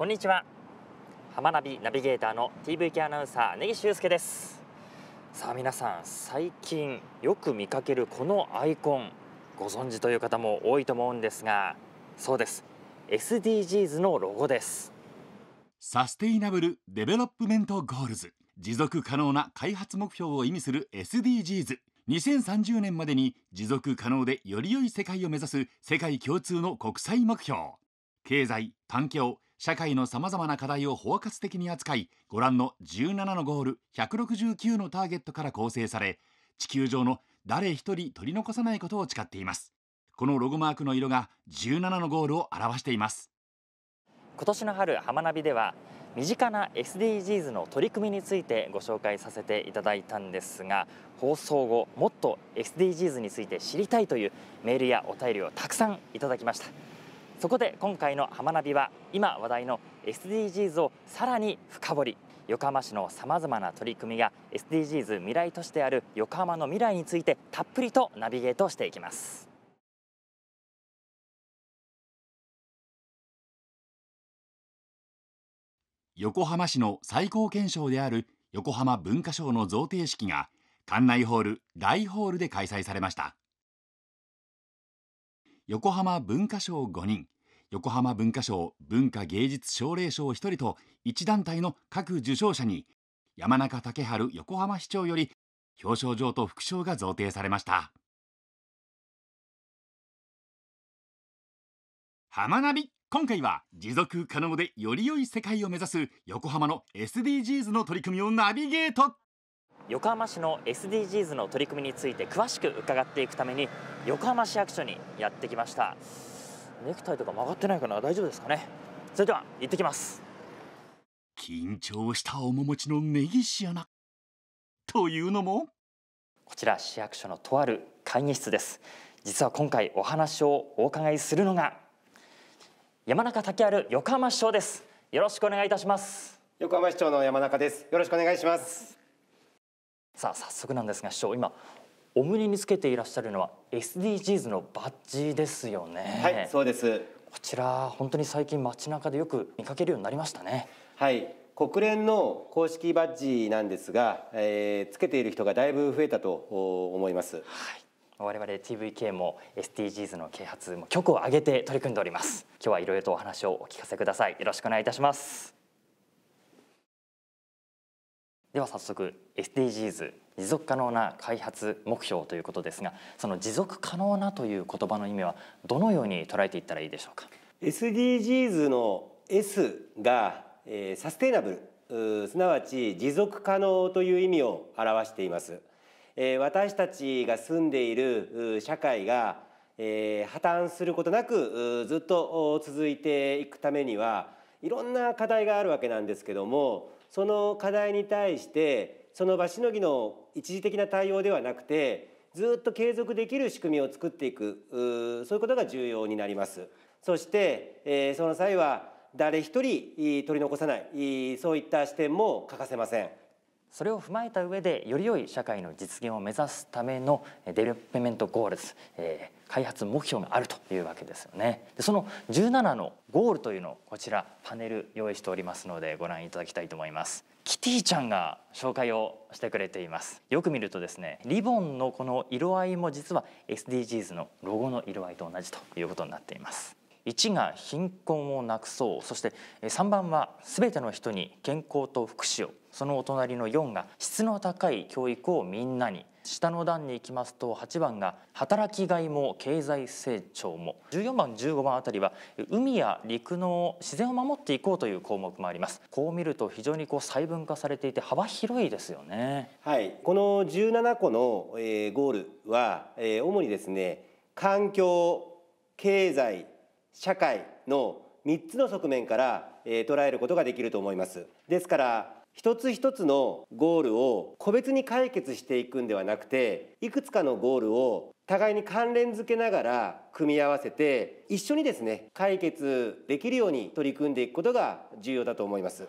こんにちは浜ナビナビゲーターの TVK アナウンサー根岸優介ですさあ皆さん最近よく見かけるこのアイコンご存知という方も多いと思うんですがそうです SDGs のロゴですサステイナブル・デベロップメント・ゴールズ持続可能な開発目標を意味する SDGs 2030年までに持続可能でより良い世界を目指す世界共通の国際目標経済環境社会のさまざまな課題を包括的に扱いご覧の17のゴール169のターゲットから構成され地球上の誰一人取り残さないことを誓っていますこのロゴマークの色が17のゴールを表しています今年の春浜ナビでは身近な SDGs の取り組みについてご紹介させていただいたんですが放送後もっと SDGs について知りたいというメールやお便りをたくさんいただきましたそこで今回の「浜ナビ」は今話題の SDGs をさらに深掘り横浜市のさまざまな取り組みや SDGs 未来都市である横浜の未来についてたっぷりとナビゲートしていきます。横浜市の最高検証である横浜文化賞の贈呈式が館内ホール大ホールで開催されました。横浜文化賞5人横浜文化賞文化芸術奨励賞1人と1団体の各受賞者に山中竹春横浜市長より表彰状と副賞が贈呈されました浜ナビ今回は持続可能でより良い世界を目指す横浜の SDGs の取り組みをナビゲート横浜市の SDGs の取り組みについて詳しく伺っていくために横浜市役所にやってきましたネクタイとか曲がってないかな大丈夫ですかねそれでは行ってきます緊張した面持ちの根岸アナというのもこちら市役所のとある会議室です実は今回お話をお伺いするのが山中竹ある横浜市長ですよろしくお願いいたします横浜市長の山中ですよろしくお願いしますさあ早速なんですが市長今お胸につけていらっしゃるのは SDGs のバッジですよねはいそうですこちら本当に最近街中でよく見かけるようになりましたねはい国連の公式バッジなんですが、えー、つけている人がだいぶ増えたと思います、はい我々 TVK も SDGs の啓発も局を挙げて取り組んでおります今日はいろとお話をお聞かせくださいよろしくお願いいたしますでは早速 SDGs 持続可能な開発目標ということですがその持続可能なという言葉の意味はどのように捉えていったらいいでしょうか SDGs の S が、えー、サステイナブルすなわち持続可能という意味を表しています、えー、私たちが住んでいる社会が、えー、破綻することなくずっと続いていくためにはいろんな課題があるわけなんですけどもその課題に対してその場しのぎの一時的な対応ではなくてずっと継続できる仕組みを作っていくそういうことが重要になります。そして、えー、その際は誰一人取り残さないそういった視点も欠かせません。それを踏まえた上でより良い社会の実現を目指すためのデベロップメントゴールズ、えー、開発目標があるというわけですよねでその17のゴールというのをこちらパネル用意しておりますのでご覧いただきたいと思いますキティちゃんが紹介をしてくれていますよく見るとですねリボンのこの色合いも実は SDGs のロゴの色合いと同じということになっています1が貧困をなくそうそして3番はすべての人に健康と福祉をそのお隣の4が質の高い教育をみんなに下の段に行きますと8番が働きがいも経済成長も14番15番あたりは海や陸の自然を守っていこうという項目もありますこう見ると非常にこう細分化されていて幅広いですよねはいこの17個の、えゴールは、え主にですね環境経済社会の3つの側面から、えー、捉えることができると思いますですから一つ一つのゴールを個別に解決していくんではなくていくつかのゴールを互いに関連づけながら組み合わせて一緒にですね解決できるように取り組んでいくことが重要だと思います。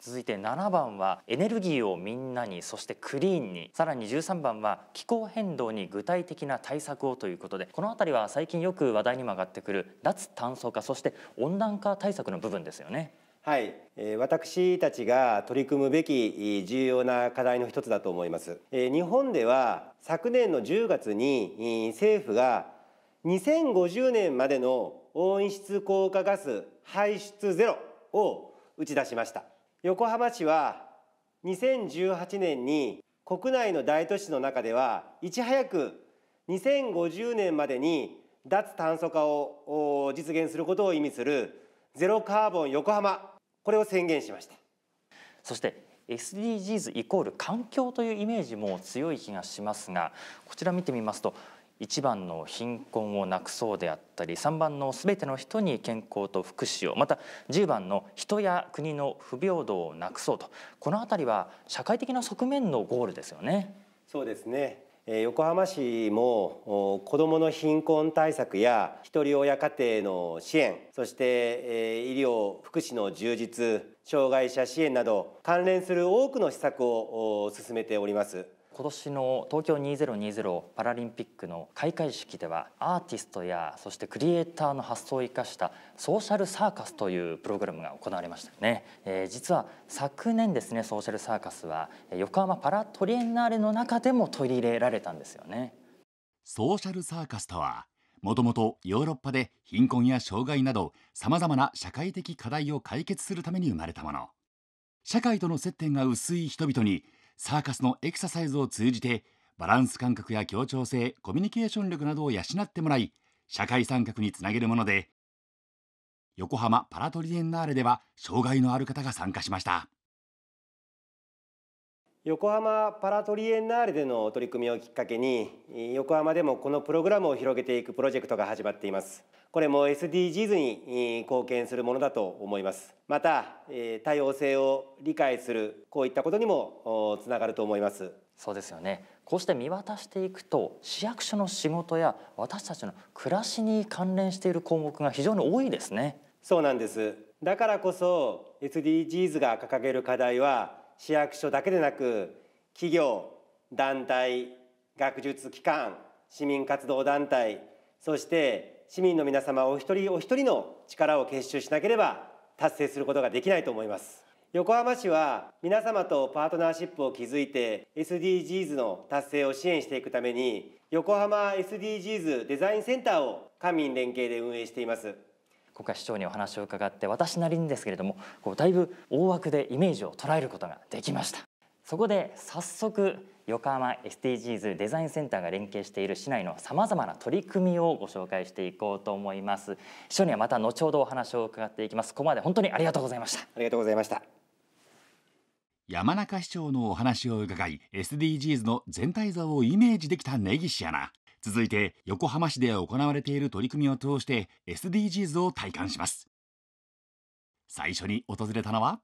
続いて7番はエネルギーをみんなにそしてクリーンにさらに13番は気候変動に具体的な対策をということでこの辺りは最近よく話題にも上がってくる脱炭素化そして温暖化対策の部分ですよね。はい、私たちが取り組むべき重要な課題の一つだと思います。日本では昨年の10月に政府が2050年までの温室効果ガス排出ゼロを打ち出しました。横浜市は2018年に国内の大都市の中ではいち早く2050年までに脱炭素化を実現することを意味するゼロカーボン横浜これを宣言しましたそして SDGs イコール環境というイメージも強い気がしますがこちら見てみますと1番の貧困をなくそうであったり3番のすべての人に健康と福祉をまた10番の人や国の不平等をなくそうとこの辺りは社会的な側面のゴールですよね。そうですね横浜市も子どもの貧困対策やひとり親家庭の支援そして医療福祉の充実障害者支援など関連する多くの施策を進めております。今年の東京2020パラリンピックの開会式ではアーティストやそしてクリエイターの発想を生かしたソーシャルサーカスというプログラムが行われましたね、えー、実は昨年ですねソーシャルサーカスは横浜パラトリエンナーレの中でも取り入れられたんですよねソーシャルサーカスとはもともとヨーロッパで貧困や障害などさまざまな社会的課題を解決するために生まれたもの社会との接点が薄い人々にサーカスのエクササイズを通じてバランス感覚や協調性コミュニケーション力などを養ってもらい社会参画につなげるもので横浜パラトリエンナーレでは障害のある方が参加しました。横浜パラトリエンナーレでの取り組みをきっかけに横浜でもこのプログラムを広げていくプロジェクトが始まっていますこれも SDGs に貢献するものだと思いますまた多様性を理解するこういったことにもつながると思いますそうですよねこうして見渡していくと市役所の仕事や私たちの暮らしに関連している項目が非常に多いですねそうなんですだからこそ SDGs が掲げる課題は市役所だけでなく企業団体学術機関市民活動団体そして市民の皆様お一人お一人の力を結集しなければ達成することができないと思います横浜市は皆様とパートナーシップを築いて SDGs の達成を支援していくために横浜 SDGs デザインセンターを官民連携で運営しています国家市長にお話を伺って私なりにですけれどもこうだいぶ大枠でイメージを捉えることができましたそこで早速横浜 SDGs デザインセンターが連携している市内のさまざまな取り組みをご紹介していこうと思います市長にはまた後ほどお話を伺っていきますここまで本当にありがとうございましたありがとうございました山中市長のお話を伺い SDGs の全体像をイメージできた根岸アナ続いて横浜市で行われている取り組みを通して SDGs を体感します最初に訪れたのは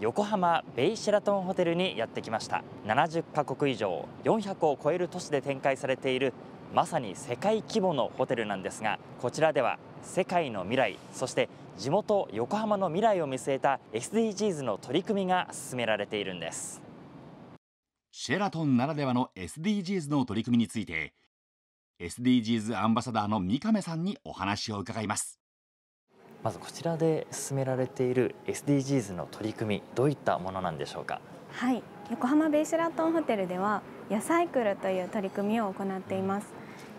横浜ベイシェラトンホテルにやってきました70カ国以上400を超える都市で展開されているまさに世界規模のホテルなんですがこちらでは世界の未来そして地元横浜の未来を見据えた SDGs の取り組みが進められているんですシェラトンならではの SDGs の取り組みについて SDGs アンバサダーの三亀さんにお話を伺いますまずこちらで進められている SDGs の取り組みどういったものなんでしょうかはい横浜ベイシュラトンホテルでは野菜クルという取り組みを行っています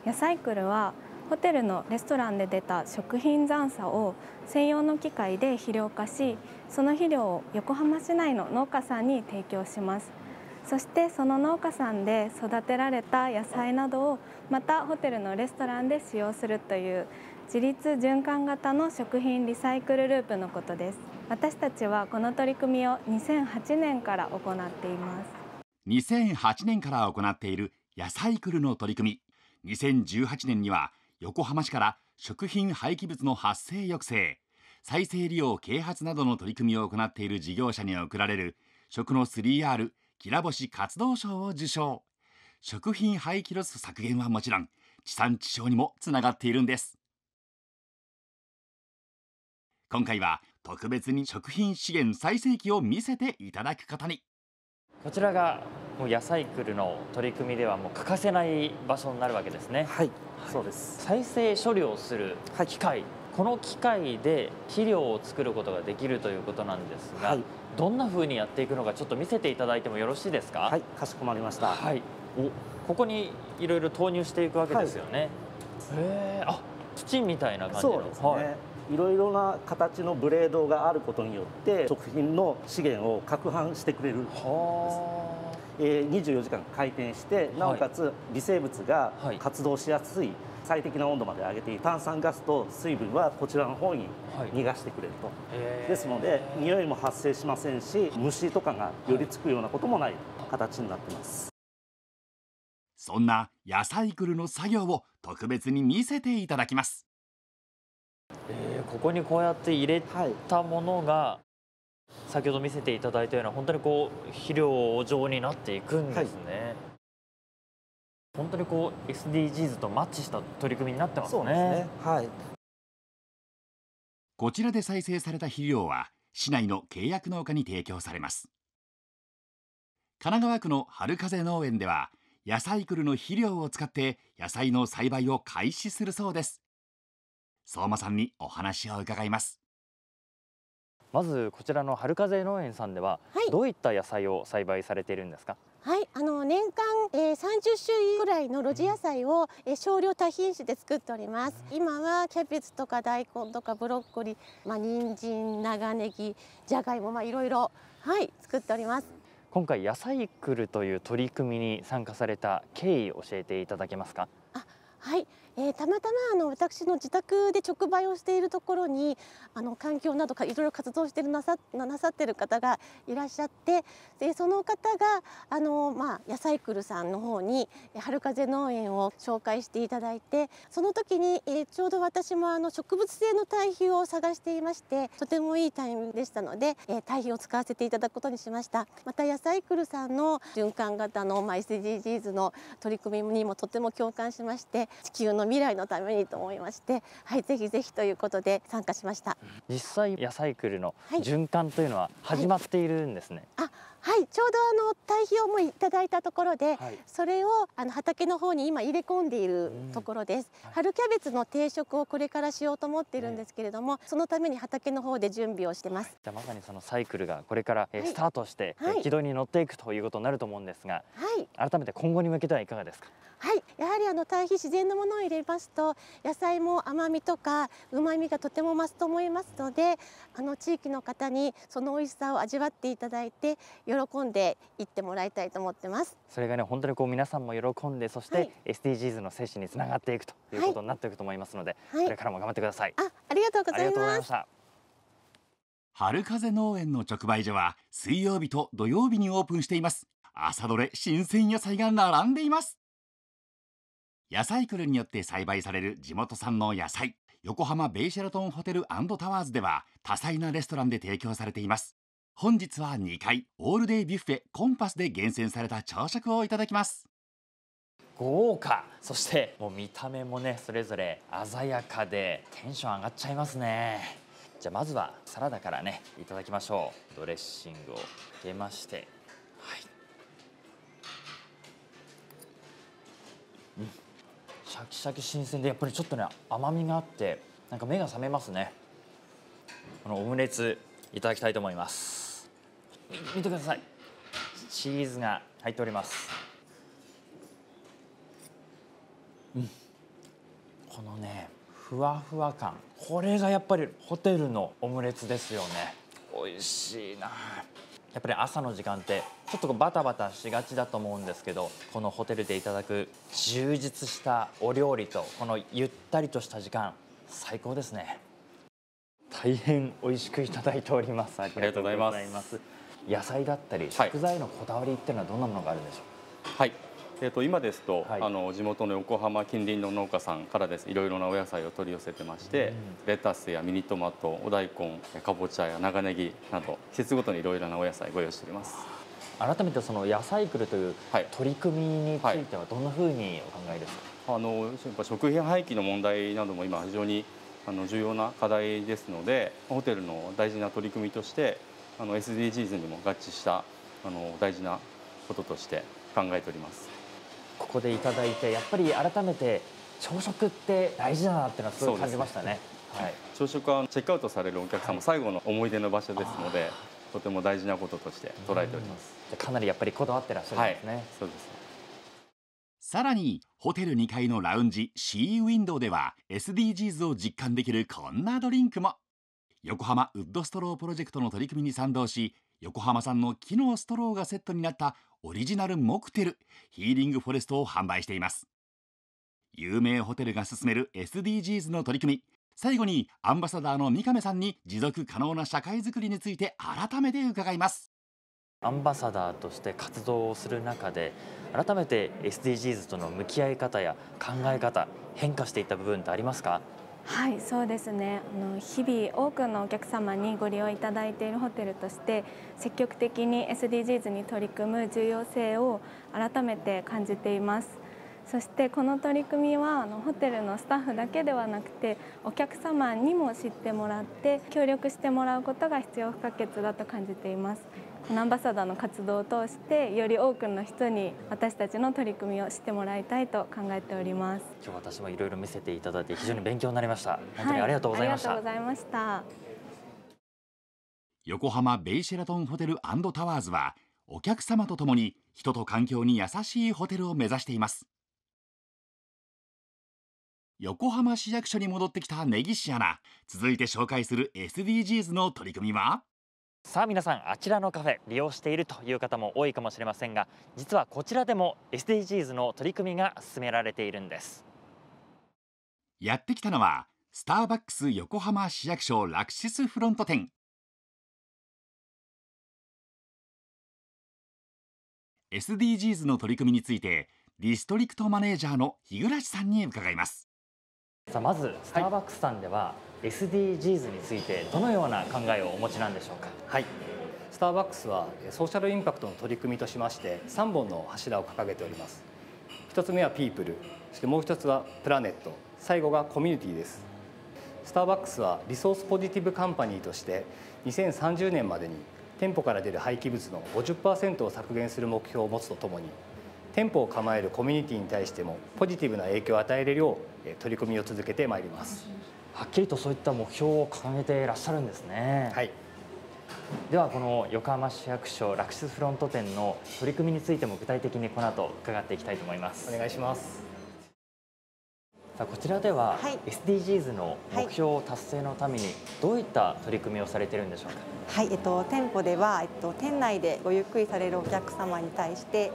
野菜クルはホテルのレストランで出た食品残差を専用の機械で肥料化しその肥料を横浜市内の農家さんに提供しますそしてその農家さんで育てられた野菜などをまたホテルのレストランで使用するという自立循環型の食品リサイクルループのことです私たちはこの取り組みを2008年から行っています2008年から行っている野菜クルの取り組み2018年には横浜市から食品廃棄物の発生抑制再生利用啓発などの取り組みを行っている事業者に贈られる食の 3R きら星活動賞を受賞食品廃棄ロス削減はもちろん地産地消にもつながっているんです今回は特別に食品資源再生機を見せていただくことにこちらがもう野菜クルの取り組みではもう欠かせない場所になるわけですねはい、そうです再生処理をする機械、はい、この機械で肥料を作ることができるということなんですが、はいどんなふうにやっていくのかちょっと見せていただいてもよろしいですかはいかしこまりました、はい、おここにいろいろ投入していくわけですよね、はい、えあ土みたいな感じのそうですね、はいいろいろな形のブレードがあることによって食品の資源を攪拌してくれるんです。えー、24時間回転してなおかつ微生物が活動しやすい最適な温度まで上げて炭酸ガスと水分はこちらの方に逃がしてくれると、はい、ですので匂いも発生しませんし虫とかが寄りつくようなこともない形になってます、はい、そんな野菜くるの作業を特別に見せていただきます、えー、ここにこうやって入れたものが、はい、先ほど見せていただいたような本当にこう肥料状になっていくんですね、本当にこう SDGs とマッチした取り組みになってますね。すねはい、こちらで再生された肥料は市内の契約農家に提供されます。神奈川区の春風農園では野菜くるの肥料を使って野菜の栽培を開始するそうです。相馬さんにお話を伺います。まずこちらの春風農園さんでは、どういった野菜を栽培されているんですか。はい、あの年間、えー、30種類ぐらいの露地野菜を、えー、少量多品種で作っております。今はキャベツとか大根とかブロッコリー、まあ人参、長ネギ、じゃがいもまあいろいろはい作っております。今回野菜クルという取り組みに参加された経緯教えていただけますか。はい、えー、たまたまあの私の自宅で直売をしているところにあの環境などかいろいろ活動してるなさなさってる方がいらっしゃってでその方があの、まあ、野菜くるさんの方に春風農園を紹介していただいてその時に、えー、ちょうど私もあの植物性の堆肥を探していましてとてもいいタイミングでしたので、えー、堆肥を使わせていただくことにしましたまた野菜くるさんの循環型の、まあ、SDGs の取り組みにもとても共感しまして地球の未来のためにと思いまして、はい、ぜひぜひということで参加しました実際野菜クルの循環というのは始まっているんですね、はいはいはいちょうどあの堆肥をもいただいたところで、はい、それをあの畑の方に今入れ込んでいるところです、はい、春キャベツの定食をこれからしようと思っているんですけれども、ね、そのために畑の方で準備をしてます、はい、じゃまさにそのサイクルがこれから、えー、スタートして、はい、軌道に乗っていくということになると思うんですが、はい、改めて今後に向けてはいかがですかはいやはりあの堆肥自然のものを入れますと野菜も甘みとか旨みがとても増すと思いますのであの地域の方にその美味しさを味わっていただいて喜んでいってもらいたいと思ってますそれがね本当にこう皆さんも喜んでそして SDGs の精神につながっていくということになっていくと思いますので、はい、これからも頑張ってください、あありがとうございます春風農園の直売所は水曜日と土曜日にオープンしています朝どれ新鮮野菜が並んでいます野菜くるによって栽培される地元産の野菜横浜ベイシェラトンホテルタワーズでは多彩なレストランで提供されています本日は2階オールデイビュッフェコンパスで厳選された朝食をいただきます豪華そしてもう見た目もねそれぞれ鮮やかでテンション上がっちゃいますねじゃあまずはサラダからねいただきましょうドレッシングをかけまして、はい、うん、シャキシャキ新鮮でやっぱりちょっとね甘みがあってなんか目が覚めますねこのオムレツいただきたいと思います見てくださいチーズが入っておりますうんこのねふわふわ感これがやっぱりホテルのオムレツですよね美味しいなやっぱり朝の時間ってちょっとバタバタしがちだと思うんですけどこのホテルでいただく充実したお料理とこのゆったりとした時間最高ですね大変美味しくいただいておりますありがとうございます野菜だったり食材のこだわりっていうのはどんなものがあるんでしょうはいえー、と今ですと、はい、あの地元の横浜近隣の農家さんからですいろいろなお野菜を取り寄せてまして、うん、レタスやミニトマトお大根かぼちゃや長ネギなど季節ごとにいろいろなお野菜ご用意しております改めてその野菜くるという取り組みについてはどんなふうにお考えですか、はいはい、あの食品廃棄の問題なども今非常にあの重要な課題ですのでホテルの大事な取り組みとしてあの SDGs にも合致したあの大事なこととして考えておりますここでいただいてやっぱり改めて朝食って大事だなってのはすごい感じましたね、ね、はい、朝食はチェックアウトされるお客様最後の思い出の場所ですのでとても大事なこととして捉えておりますかなりやっぱりこだわってらっしゃるんですね、はい、そうですさらにホテル2階のラウンジシーウィンドウでは SDGs を実感できるこんなドリンクも横浜ウッドストロープロジェクトの取り組みに賛同し横浜産の木のストローがセットになったオリジナルモクテルヒーリングフォレストを販売しています有名ホテルが進める SDGs の取り組み最後にアンバサダーの三上さんに持続可能な社会づくりについて改めて伺いますアンバサダーとして活動をする中で改めて SDGs との向き合い方や考え方変化していった部分ってありますかはいそうですねあの日々多くのお客様にご利用いただいているホテルとして積極的に SDGs に取り組む重要性を改めて感じていますそしてこの取り組みはあのホテルのスタッフだけではなくてお客様にも知ってもらって協力してもらうことが必要不可欠だと感じていますこのアンバサダーの活動を通してより多くの人に私たちの取り組みを知ってもらいたいと考えております今日私もいろいろ見せていただいて非常に勉強になりました、はい、本当にありがとうございました、ありがとうございました横浜ベイシェラトンホテルタワーズはお客様とともに人と環境に優しいホテルを目指しています横浜市役所に戻ってきた根岸アナ続いて紹介する SDGs の取り組みはさあ皆さんあちらのカフェ利用しているという方も多いかもしれませんが実はこちらでも SDGs の取り組みが進められているんですやってきたのはスターバックス横浜市役所ラクシスフロント店 SDGs の取り組みについてディストリクトマネージャーの日暮さんに伺いますさあまずスターバックスさんでは、はい SDGs についてどのような考えをお持ちなんでしょうか。はいスターバックスはソーシャルインパクトの取り組みとしまして3本の柱を掲げております1つ目はピープルそしてもう1つはプラネット最後がコミュニティですスターバックスはリソースポジティブカンパニーとして2030年までに店舗から出る廃棄物の50%を削減する目標を持つとともに店舗を構えるコミュニティに対してもポジティブな影響を与えれるよう取り組みを続けてまいります。はっきりとそういった目標を掲げていらっしゃるんですね。はいではこの横浜市役所ラクシスフロント店の取り組みについても具体的にこの後伺っていきたいと思いますお願いしますさあこちらでは SDGs の目標達成のためにどういった取り組みをされてるんでしょうかはい、えっと、店舗では、えっと、店内でごゆっくりされるお客様に対して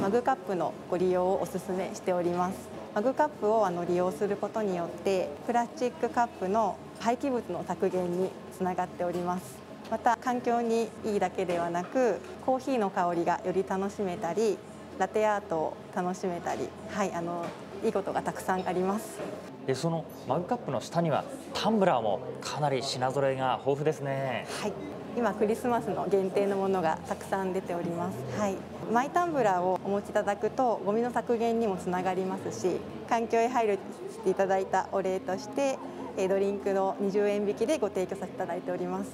マグカップのご利用をお勧めしておりますマグカップをあの利用することによってプラスチックカップの廃棄物の削減につながっておりますまた環境にいいだけではなくコーヒーの香りがより楽しめたりラテアートを楽しめたり、はい、あのいいことがたくさんあります。そのマグカップの下にはタンブラーもかなり品揃えが豊富ですね。はい今クリスマスの限定のものがたくさん出ております、はい、マイタンブラーをお持ちいただくとゴミの削減にもつながりますし環境へ配慮していただいたお礼としてドリンクの20円引きでご提供させていただいております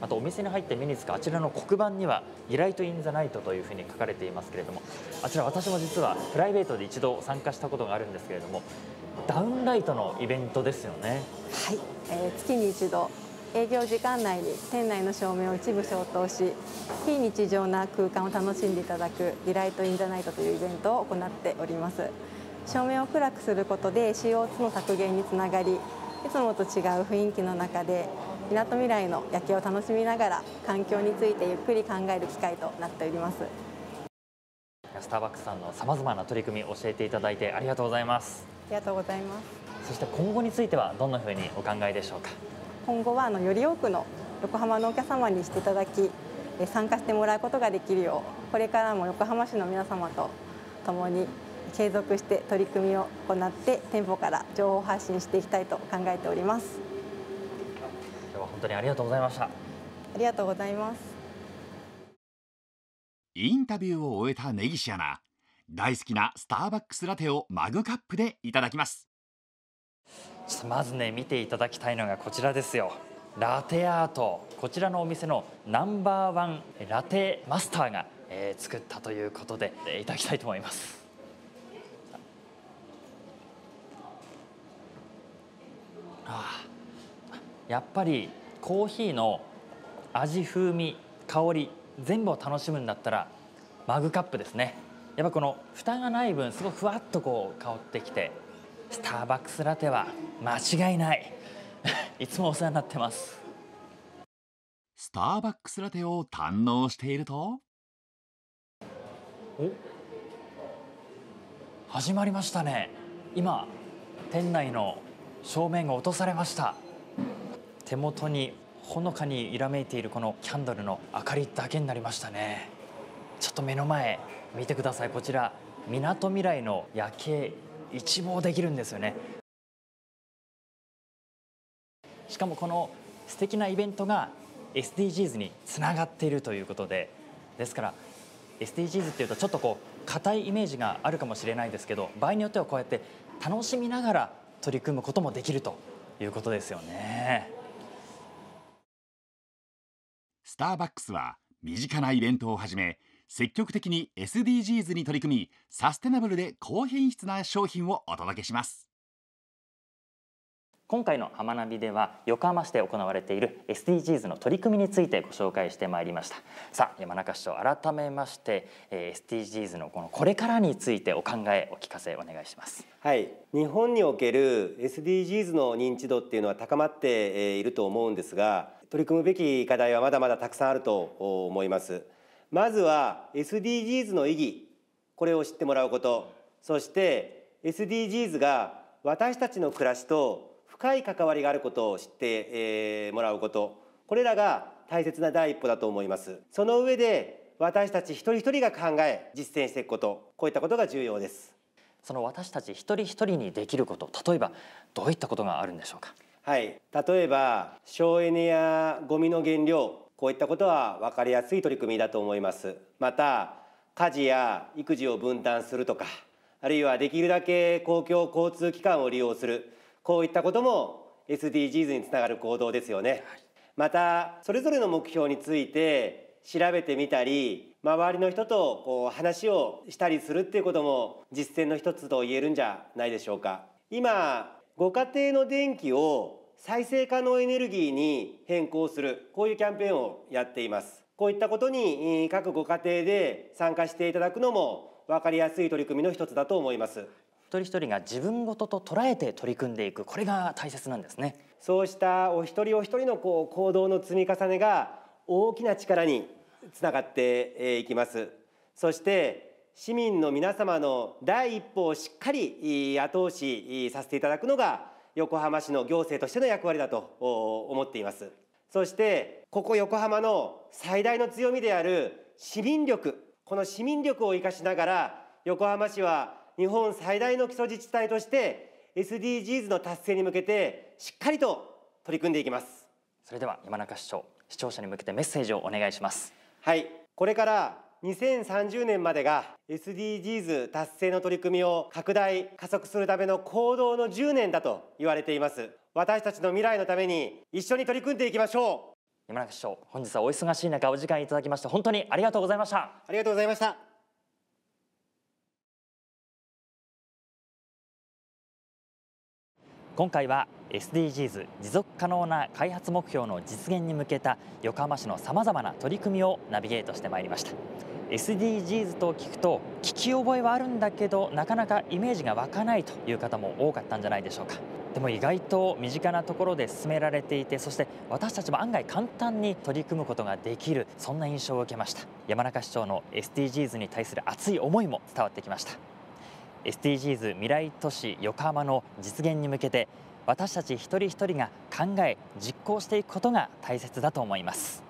あとお店に入って目につくあちらの黒板には「イライト・イン・ザ・ナイト」というふうに書かれていますけれどもあちら私も実はプライベートで一度参加したことがあるんですけれどもダウンライトのイベントですよね。はい、えー、月に一度営業時間内に店内の照明を一部消灯し非日常な空間を楽しんでいただくリライトインザナイトというイベントを行っております照明を暗くすることで CO2 の削減につながりいつもと違う雰囲気の中でみなとみらいの夜景を楽しみながら環境についてゆっくり考える機会となっております。スターバックスさんのさまざまな取り組み教えていただいてありがとうございますありがとうございますそして今後についてはどんなふうにお考えでしょうか今後はあのより多くの横浜のお客様にしていただき参加してもらうことができるようこれからも横浜市の皆様と共に継続して取り組みを行って店舗から情報発信していきたいと考えております今日は本当にありがとうございましたありがとうございますインタビューを終えた根岸アナ大好きなスターバックスラテをマグカップでいただきますまずね見ていただきたいのがこちらですよラテアートこちらのお店のナンバーワンラテマスターが、えー、作ったということで、いただきたいと思いますあやっぱりコーヒーの味風味香り全部を楽しむんだったらマグカップですねやっぱこの蓋がない分すごくふわっとこう香ってきてスターバックスラテは間違いない いつもお世話になってますスターバックスラテを堪能しているとお始まりましたね今店内の正面が落とされました手元にほのかに揺らめいているこのキャンドルの明かりだけになりましたねちょっと目の前見てくださいこちらみなとみらいの夜景一望できるんですよねしかもこの素敵なイベントが SDGs につながっているということでですから SDGs っていうとちょっとこう硬いイメージがあるかもしれないですけど場合によってはこうやって楽しみながら取り組むこともできるということですよね。スターバックスは身近なイベントをはじめ積極的に SDGs に取り組みサステナブルで高品質な商品をお届けします今回の「浜ナビ」では横浜市で行われている SDGs の取り組みについてご紹介してまいりましたさあ山中市長改めまして SDGs のこのこれからについてお考えお聞かせお願いしますはい日本における SDGs の認知度っていうのは高まっていると思うんですが取り組むべき課題はまだまだたくさんあると思いますまずは SDGs の意義これを知ってもらうことそして SDGs が私たちの暮らしと深い関わりがあることを知って、えー、もらうことこれらが大切な第一歩だと思いますその上で私たち一人一人が考え実践していくことこういったことが重要ですその私たち一人一人にできること例えばどういったことがあるんでしょうかはい例えば省エネやゴミの減量こういったことは分かりやすい取り組みだと思いますまた家事や育児を分担するとかあるいはできるだけ公共交通機関を利用するこういったことも SDGs につながる行動ですよね、はい、またそれぞれの目標について調べてみたり周りの人とこう話をしたりするっていうことも実践の一つと言えるんじゃないでしょうか今ご家庭の電気を再生可能エネルギーに変更するこういうキャンペーンをやっていますこういったことに各ご家庭で参加していただくのも分かりやすい取り組みの一つだと思います一人一人が自分ごとと捉えて取り組んでいくこれが大切なんですねそうしたお一人お一人のこう行動の積み重ねが大きな力につながっていきますそして市民の皆様の第一歩をしっかり後押しさせていただくのが横浜市の行政としての役割だと思っていますそしてここ横浜の最大の強みである市民力この市民力を生かしながら横浜市は日本最大の基礎自治体として SDGs の達成に向けてしっかりと取り組んでいきますそれでは山中市長視聴者に向けてメッセージをお願いしますはいこれから2030年までが SDGs 達成の取り組みを拡大加速するための行動の10年だと言われています私たちの未来のために一緒に取り組んでいきましょう山中市長本日はお忙しい中お時間いただきまして本当にありがとうございましたありがとうございました今回は SDGs 持続可能な開発目標の実現に向けた横浜市のさまざまな取り組みをナビゲートしてまいりました SDGs と聞くと聞き覚えはあるんだけどなかなかイメージが湧かないという方も多かったんじゃないでしょうかでも意外と身近なところで進められていてそして私たちも案外簡単に取り組むことができるそんな印象を受けました山中市長の SDGs に対する熱い思いも伝わってきました SDGs 未来都市横浜の実現に向けて私たち一人一人が考え実行していくことが大切だと思います